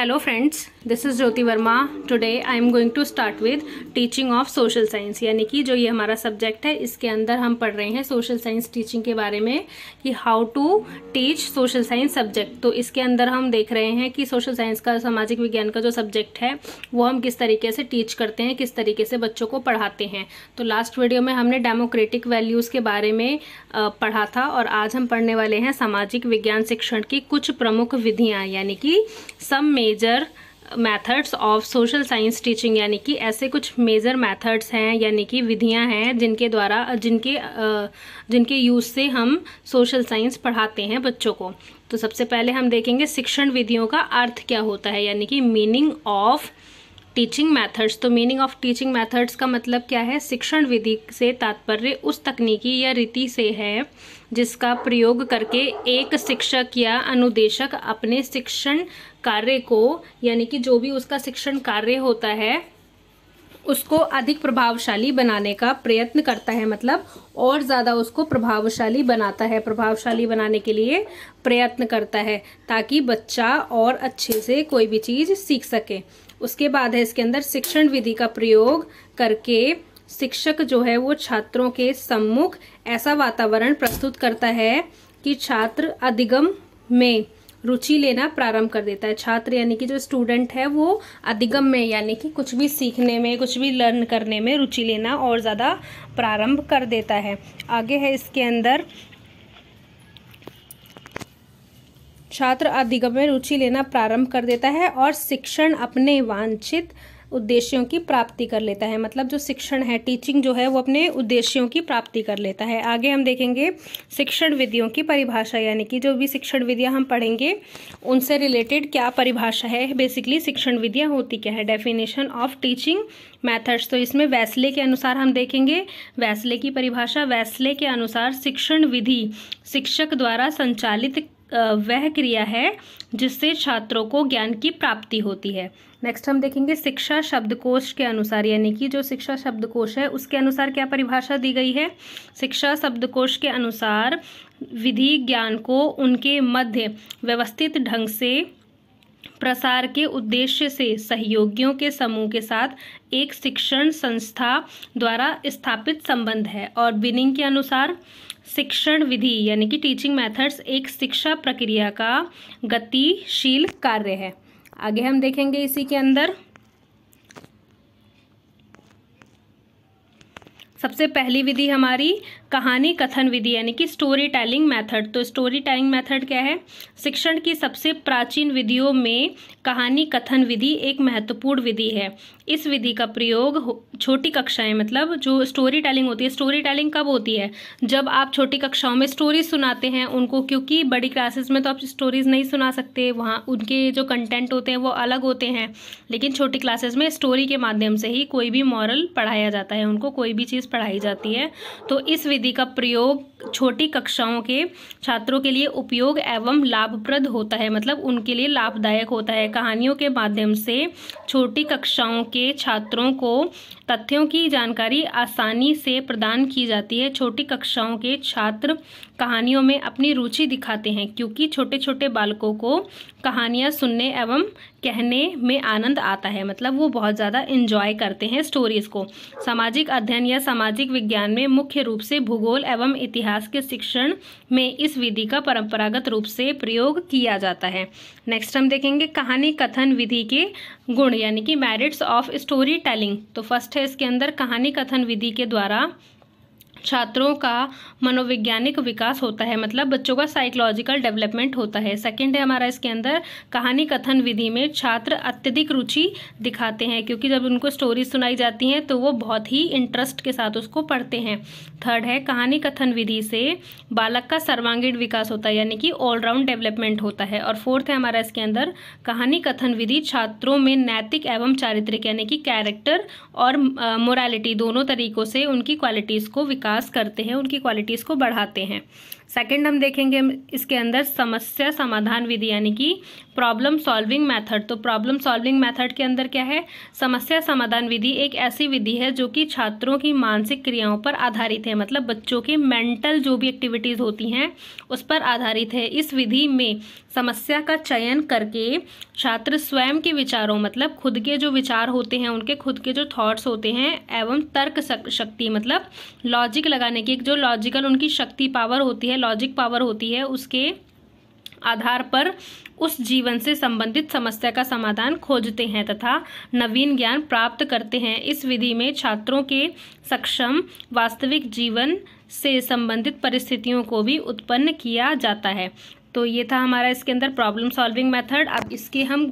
hello friends this is Jyoti Verma today I am going to start with teaching of social science यानी कि जो ये हमारा सब्जेक्ट है इसके अंदर हम पढ़ रहे हैं सोशल साइंस टीचिंग के बारे में कि how to teach social science subject तो इसके अंदर हम देख रहे हैं कि सोशल साइंस का सामाजिक विज्ञान का जो सब्जेक्ट है वो हम किस तरीके से टीच करते हैं किस तरीके से बच्चों को पढ़ाते हैं तो लास्ट वीडियो में हमने डेमोक्रेटिक वैल्यूज़ के बारे में पढ़ा था और आज हम पढ़ने वाले हैं सामाजिक विज्ञान शिक्षण की कुछ प्रमुख विधियाँ यानी कि सब में major methods of social science teaching यानी कि ऐसे कुछ मेजर मैथड्स हैं यानी कि विधियां हैं जिनके द्वारा जिनके जिनके यूज़ से हम सोशल साइंस पढ़ाते हैं बच्चों को तो सबसे पहले हम देखेंगे शिक्षण विधियों का अर्थ क्या होता है यानी कि मीनिंग ऑफ टीचिंग मेथड्स तो मीनिंग ऑफ टीचिंग मेथड्स का मतलब क्या है शिक्षण विधि से तात्पर्य उस तकनीकी या रीति से है जिसका प्रयोग करके एक शिक्षक या अनुदेशक अपने शिक्षण कार्य को यानी कि जो भी उसका शिक्षण कार्य होता है उसको अधिक प्रभावशाली बनाने का प्रयत्न करता है मतलब और ज़्यादा उसको प्रभावशाली बनाता है प्रभावशाली बनाने के लिए प्रयत्न करता है ताकि बच्चा और अच्छे से कोई भी चीज़ सीख सके उसके बाद है इसके अंदर शिक्षण विधि का प्रयोग करके शिक्षक जो है वो छात्रों के सम्मुख ऐसा वातावरण प्रस्तुत करता है कि छात्र अधिगम में रुचि लेना प्रारंभ कर देता है छात्र यानी कि जो स्टूडेंट है वो अधिगम में यानी कि कुछ भी सीखने में कुछ भी लर्न करने में रुचि लेना और ज़्यादा प्रारंभ कर देता है आगे है इसके अंदर छात्र अधिगम में रुचि लेना प्रारंभ कर देता है और शिक्षण अपने वांछित उद्देश्यों की प्राप्ति कर लेता है मतलब जो शिक्षण है टीचिंग जो है वो अपने उद्देश्यों की प्राप्ति कर लेता है आगे हम देखेंगे शिक्षण विधियों की परिभाषा यानी कि जो भी शिक्षण विधियाँ हम पढ़ेंगे उनसे रिलेटेड क्या परिभाषा है बेसिकली शिक्षण विधियाँ होती क्या है डेफिनेशन ऑफ टीचिंग मैथड्स तो इसमें वैसले के अनुसार हम देखेंगे वैसले की परिभाषा वैसले के अनुसार शिक्षण विधि शिक्षक द्वारा संचालित वह क्रिया है जिससे छात्रों को ज्ञान की प्राप्ति होती है नेक्स्ट हम देखेंगे शिक्षा शब्दकोश के अनुसार यानी कि जो शिक्षा शब्दकोश है उसके अनुसार क्या परिभाषा दी गई है शिक्षा शब्दकोश के अनुसार विधि ज्ञान को उनके मध्य व्यवस्थित ढंग से प्रसार के उद्देश्य से सहयोगियों के समूह के साथ एक शिक्षण संस्था द्वारा स्थापित संबंध है और बिनिंग के अनुसार शिक्षण विधि यानी कि टीचिंग मेथड्स एक शिक्षा प्रक्रिया का गतिशील कार्य है आगे हम देखेंगे इसी के अंदर सबसे पहली विधि हमारी कहानी कथन विधि यानी कि स्टोरी टेलिंग मैथड तो स्टोरी टेलिंग मैथड क्या है शिक्षण की सबसे प्राचीन विधियों में कहानी कथन विधि एक महत्वपूर्ण विधि है इस विधि का प्रयोग छोटी कक्षाएं मतलब जो स्टोरी टेलिंग होती है स्टोरी टेलिंग कब होती है जब आप छोटी कक्षाओं में स्टोरीज सुनाते हैं उनको क्योंकि बड़ी क्लासेस में तो आप स्टोरीज नहीं सुना सकते वहाँ उनके जो कंटेंट होते हैं वो अलग होते हैं लेकिन छोटी क्लासेस में स्टोरी के माध्यम से ही कोई भी मॉरल पढ़ाया जाता है उनको कोई भी चीज़ पढ़ाई जाती है तो इस विधि विधि का प्रयोग छोटी कक्षाओं के छात्रों के लिए उपयोग एवं लाभप्रद होता है मतलब उनके लिए लाभदायक होता है कहानियों के माध्यम से छोटी कक्षाओं के छात्रों को तथ्यों की जानकारी आसानी से प्रदान की जाती है छोटी कक्षाओं के छात्र कहानियों में अपनी रुचि दिखाते हैं क्योंकि छोटे छोटे बालकों को कहानियाँ सुनने एवं कहने में आनंद आता है मतलब वो बहुत ज़्यादा इंजॉय करते हैं स्टोरीज़ को सामाजिक अध्ययन या सामाजिक विज्ञान में मुख्य रूप से भूगोल एवं इतिहास इतिहास के शिक्षण में इस विधि का परंपरागत रूप से प्रयोग किया जाता है नेक्स्ट हम देखेंगे कहानी कथन विधि के गुण यानी कि मैरिट्स ऑफ स्टोरी टेलिंग तो फर्स्ट है इसके अंदर कहानी कथन विधि के द्वारा छात्रों का मनोवैज्ञानिक विकास होता है मतलब बच्चों का साइकोलॉजिकल डेवलपमेंट होता है सेकंड है हमारा इसके अंदर कहानी कथन विधि में छात्र अत्यधिक रुचि दिखाते हैं क्योंकि जब उनको स्टोरीज सुनाई जाती हैं तो वो बहुत ही इंटरेस्ट के साथ उसको पढ़ते हैं थर्ड है कहानी कथन विधि से बालक का सर्वांगीण विकास होता है यानी कि ऑलराउंड डेवलपमेंट होता है और फोर्थ है हमारा इसके अंदर कहानी कथन विधि छात्रों में नैतिक एवं चारित्रिक यानी कि कैरेक्टर और मोरालिटी दोनों तरीकों से उनकी क्वालिटीज़ को विकास विकास करते हैं उनकी क्वालिटीज़ को बढ़ाते हैं सेकंड हम देखेंगे इसके अंदर समस्या समाधान विधि यानी कि प्रॉब्लम सॉल्विंग मेथड तो प्रॉब्लम सॉल्विंग मेथड के अंदर क्या है समस्या समाधान विधि एक ऐसी विधि है जो कि छात्रों की मानसिक क्रियाओं पर आधारित है मतलब बच्चों की मेंटल जो भी एक्टिविटीज़ होती हैं उस पर आधारित है इस विधि में समस्या का चयन करके छात्र स्वयं के विचारों मतलब खुद के जो विचार होते हैं उनके खुद के जो थॉट्स होते हैं एवं तर्क शक्ति मतलब लॉजिक लगाने की जो लॉजिकल उनकी शक्ति पावर होती है लॉजिक पावर होती है उसके आधार पर उस जीवन से संबंधित समस्या का समाधान खोजते हैं तथा नवीन ज्ञान प्राप्त करते हैं इस विधि में छात्रों के सक्षम वास्तविक जीवन से संबंधित परिस्थितियों को भी उत्पन्न किया जाता है तो ये था हमारा इसके अंदर प्रॉब्लम सॉल्विंग मेथड अब इसकी हम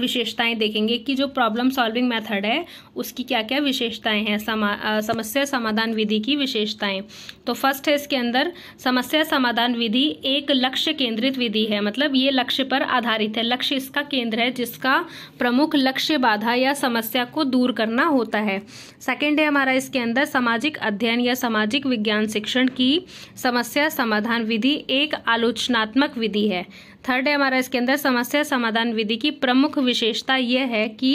विशेषताएं देखेंगे कि जो प्रॉब्लम सॉल्विंग मेथड है उसकी क्या क्या विशेषताएं हैं समा समस्या समाधान विधि की विशेषताएं तो फर्स्ट है इसके अंदर समस्या समाधान विधि एक लक्ष्य केंद्रित विधि है मतलब ये लक्ष्य पर आधारित है लक्ष्य इसका केंद्र है जिसका प्रमुख लक्ष्य बाधा या समस्या को दूर करना होता है सेकेंड है हमारा इसके अंदर सामाजिक अध्ययन या सामाजिक विज्ञान शिक्षण की समस्या समाधान विधि एक आलोचनात्मक सूचक विधि है थर्ड है हमारा इसके अंदर समस्या समाधान विधि की प्रमुख विशेषता यह है कि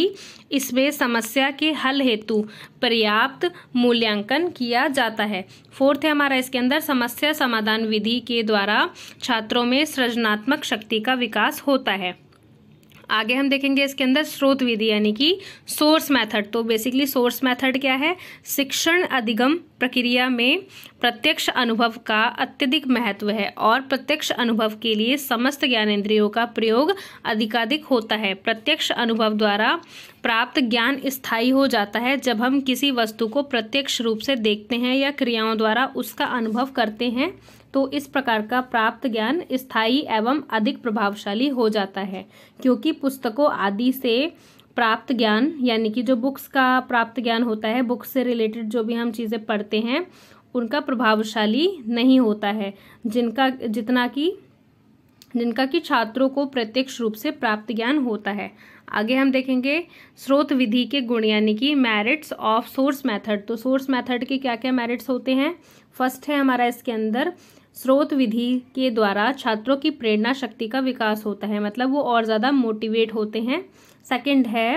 इसमें समस्या के हल हेतु पर्याप्त मूल्यांकन किया जाता है फोर्थ है हमारा इसके अंदर समस्या समाधान विधि के द्वारा छात्रों में सृजनात्मक शक्ति का विकास होता है आगे हम देखेंगे इसके अंदर स्रोत विधि यानी कि सोर्स मेथड तो बेसिकली सोर्स मेथड क्या है शिक्षण अधिगम प्रक्रिया में प्रत्यक्ष अनुभव का अत्यधिक महत्व है और प्रत्यक्ष अनुभव के लिए समस्त ज्ञानेन्द्रियों का प्रयोग अधिकाधिक होता है प्रत्यक्ष अनुभव द्वारा प्राप्त ज्ञान स्थायी हो जाता है जब हम किसी वस्तु को प्रत्यक्ष रूप से देखते हैं या क्रियाओं द्वारा उसका अनुभव करते हैं तो इस प्रकार का प्राप्त ज्ञान स्थायी एवं अधिक प्रभावशाली हो जाता है क्योंकि पुस्तकों आदि से प्राप्त ज्ञान यानी कि जो बुक्स का प्राप्त ज्ञान होता है बुक्स से रिलेटेड जो भी हम चीज़ें पढ़ते हैं उनका प्रभावशाली नहीं होता है जिनका जितना कि जिनका कि छात्रों को प्रत्यक्ष रूप से प्राप्त ज्ञान होता है आगे हम देखेंगे स्रोत विधि के गुण यानी कि मैरिट्स ऑफ सोर्स मेथड तो सोर्स मेथड के क्या क्या मैरिट्स होते हैं फर्स्ट है हमारा इसके अंदर स्रोत विधि के द्वारा छात्रों की प्रेरणा शक्ति का विकास होता है मतलब वो और ज़्यादा मोटिवेट होते हैं सेकंड है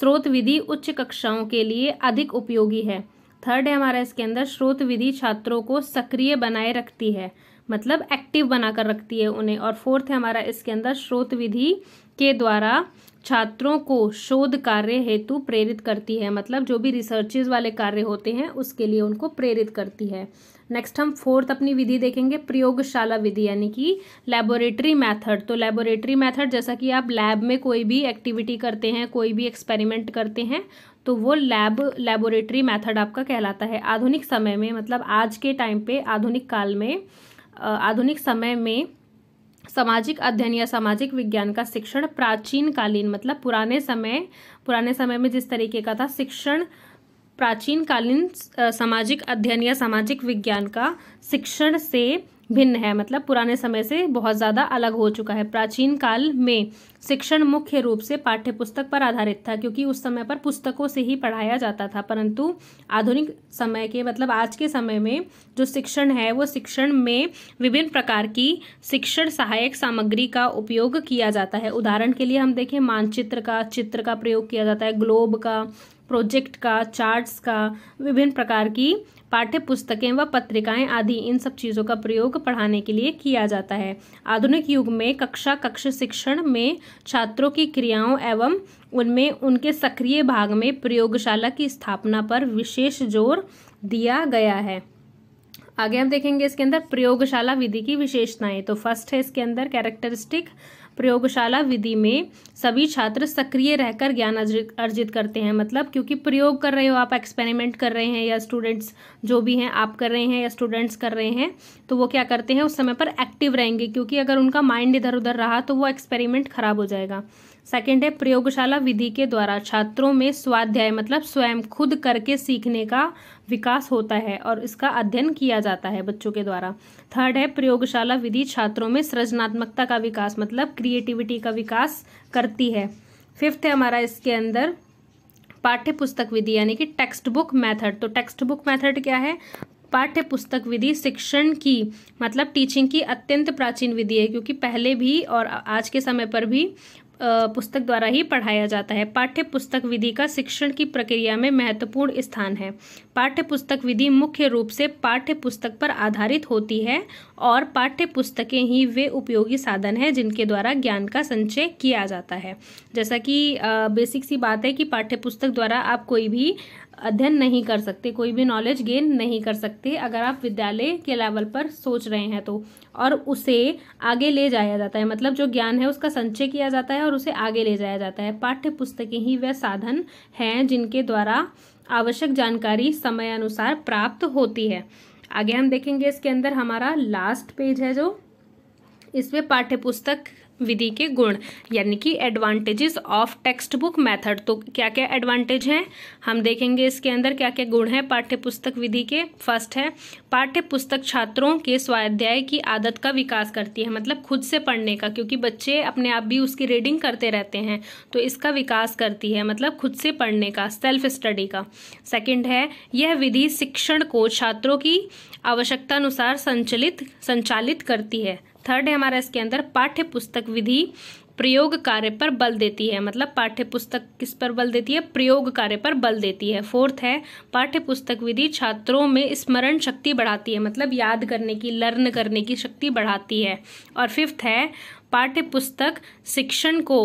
स्रोत विधि उच्च कक्षाओं के लिए अधिक उपयोगी है थर्ड है हमारा इसके अंदर स्रोत विधि छात्रों को सक्रिय बनाए रखती है मतलब एक्टिव बनाकर रखती है उन्हें और फोर्थ है हमारा इसके अंदर स्रोत विधि के द्वारा छात्रों को शोध कार्य हेतु प्रेरित करती है मतलब जो भी रिसर्चेज वाले कार्य होते हैं उसके लिए उनको प्रेरित करती है नेक्स्ट हम फोर्थ अपनी विधि देखेंगे प्रयोगशाला विधि यानी कि लेबोरेटरी मेथड तो लेबोरेटरी मेथड जैसा कि आप लैब में कोई भी एक्टिविटी करते हैं कोई भी एक्सपेरिमेंट करते हैं तो वो लैब लेबोरेटरी मेथड आपका कहलाता है आधुनिक समय में मतलब आज के टाइम पे आधुनिक काल में आधुनिक समय में सामाजिक अध्ययन या सामाजिक विज्ञान का शिक्षण प्राचीन कालीन मतलब पुराने समय पुराने समय में जिस तरीके का था शिक्षण प्राचीन कालीन सामाजिक अध्ययन या सामाजिक विज्ञान का शिक्षण से भिन्न है मतलब पुराने समय से बहुत ज़्यादा अलग हो चुका है प्राचीन काल में शिक्षण मुख्य रूप से पाठ्य पुस्तक पर आधारित था क्योंकि उस समय पर पुस्तकों से ही पढ़ाया जाता था परंतु आधुनिक समय के मतलब आज के समय में जो शिक्षण है वो शिक्षण में विभिन्न प्रकार की शिक्षण सहायक सामग्री का उपयोग किया जाता है उदाहरण के लिए हम देखें मानचित्र का चित्र का प्रयोग किया जाता है ग्लोब का प्रोजेक्ट का चार्ट्स का विभिन्न प्रकार की पाठ्य पुस्तकें व पत्रिकाएं आदि इन सब चीज़ों का प्रयोग पढ़ाने के लिए किया जाता है आधुनिक युग में कक्षा कक्ष शिक्षण में छात्रों की क्रियाओं एवं उनमें उनके सक्रिय भाग में प्रयोगशाला की स्थापना पर विशेष जोर दिया गया है आगे हम देखेंगे इसके अंदर प्रयोगशाला विधि की विशेषताएं तो फर्स्ट है इसके अंदर कैरेक्टरिस्टिक प्रयोगशाला विधि में सभी छात्र सक्रिय रहकर ज्ञान अर्जित करते हैं मतलब क्योंकि प्रयोग कर रहे हो आप एक्सपेरिमेंट कर रहे हैं या स्टूडेंट्स जो भी हैं आप कर रहे हैं या स्टूडेंट्स कर रहे हैं तो वो क्या करते हैं उस समय पर एक्टिव रहेंगे क्योंकि अगर उनका माइंड इधर उधर रहा तो वो एक्सपेरिमेंट खराब हो जाएगा सेकेंड है प्रयोगशाला विधि के द्वारा छात्रों में स्वाध्याय मतलब स्वयं खुद करके सीखने का विकास होता है और इसका अध्ययन किया जाता है बच्चों के द्वारा थर्ड है प्रयोगशाला विधि छात्रों में सृजनात्मकता का विकास मतलब क्रिएटिविटी का विकास करती है फिफ्थ है हमारा इसके अंदर पाठ्य पुस्तक विधि यानी कि टेक्स्ट बुक मैथड तो टेक्स्ट बुक मैथड क्या है पाठ्य पुस्तक विधि शिक्षण की मतलब टीचिंग की अत्यंत प्राचीन विधि है क्योंकि पहले भी और आज के समय पर भी पुस्तक द्वारा ही पढ़ाया जाता है पाठ्य पुस्तक विधि का शिक्षण की प्रक्रिया में महत्वपूर्ण स्थान है पाठ्य पुस्तक विधि मुख्य रूप से पाठ्य पुस्तक पर आधारित होती है और पाठ्य पुस्तकें ही वे उपयोगी साधन हैं जिनके द्वारा ज्ञान का संचय किया जाता है जैसा कि बेसिक सी बात है कि पाठ्य पुस्तक द्वारा आप कोई भी अध्ययन नहीं कर सकते कोई भी नॉलेज गेन नहीं कर सकते अगर आप विद्यालय के लेवल पर सोच रहे हैं तो और उसे आगे ले जाया जाता है मतलब जो ज्ञान है उसका संचय किया जाता है और उसे आगे ले जाया जाता है पाठ्य पुस्तकें ही वह साधन हैं जिनके द्वारा आवश्यक जानकारी समय अनुसार प्राप्त होती है आगे हम देखेंगे इसके अंदर हमारा लास्ट पेज है जो इसमें पाठ्य पुस्तक विधि के गुण यानी कि advantages of text book method तो क्या क्या एडवांटेज हैं हम देखेंगे इसके अंदर क्या क्या गुण हैं पाठ्य पुस्तक विधि के फर्स्ट है पाठ्य पुस्तक छात्रों के स्वाध्याय की आदत का विकास करती है मतलब खुद से पढ़ने का क्योंकि बच्चे अपने आप भी उसकी रीडिंग करते रहते हैं तो इसका विकास करती है मतलब खुद से पढ़ने का सेल्फ स्टडी का सेकेंड है यह विधि शिक्षण को छात्रों की आवश्यकता अनुसार संचालित संचालित करती है थर्ड है हमारा इसके अंदर पाठ्य पुस्तक विधि प्रयोग कार्य पर बल देती है मतलब पाठ्य पुस्तक किस पर बल देती है प्रयोग कार्य पर बल देती है फोर्थ है पाठ्य पुस्तक विधि छात्रों में स्मरण शक्ति बढ़ाती है मतलब याद करने की लर्न करने की शक्ति बढ़ाती है और फिफ्थ है पाठ्य पुस्तक शिक्षण को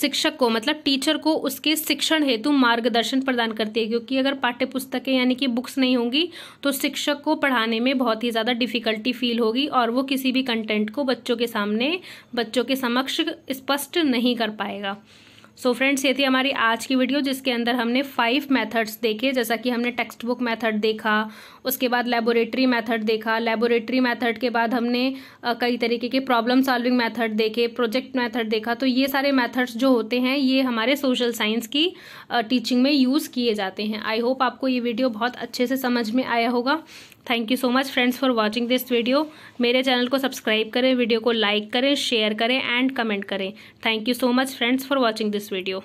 शिक्षक को मतलब टीचर को उसके शिक्षण हेतु मार्गदर्शन प्रदान करती है क्योंकि अगर पाठ्य पुस्तकें यानी कि बुक्स नहीं होंगी तो शिक्षक को पढ़ाने में बहुत ही ज़्यादा डिफ़िकल्टी फील होगी और वो किसी भी कंटेंट को बच्चों के सामने बच्चों के समक्ष स्पष्ट नहीं कर पाएगा सो so फ्रेंड्स ये थी हमारी आज की वीडियो जिसके अंदर हमने फाइव मेथड्स देखे जैसा कि हमने टेक्स्ट बुक मैथड देखा उसके बाद लेबोरेटरी मैथड देखा लेबोरेटरी मैथड के बाद हमने कई तरीके के प्रॉब्लम सॉल्विंग मैथड देखे प्रोजेक्ट मैथड देखा तो ये सारे मैथड्स जो होते हैं ये हमारे सोशल साइंस की टीचिंग में यूज़ किए जाते हैं आई होप आपको ये वीडियो बहुत अच्छे से समझ में आया होगा thank you so much friends for watching this video मेरे चैनल को सब्सक्राइब करें वीडियो को लाइक करें शेयर करें एंड कमेंट करें thank you so much friends for watching this video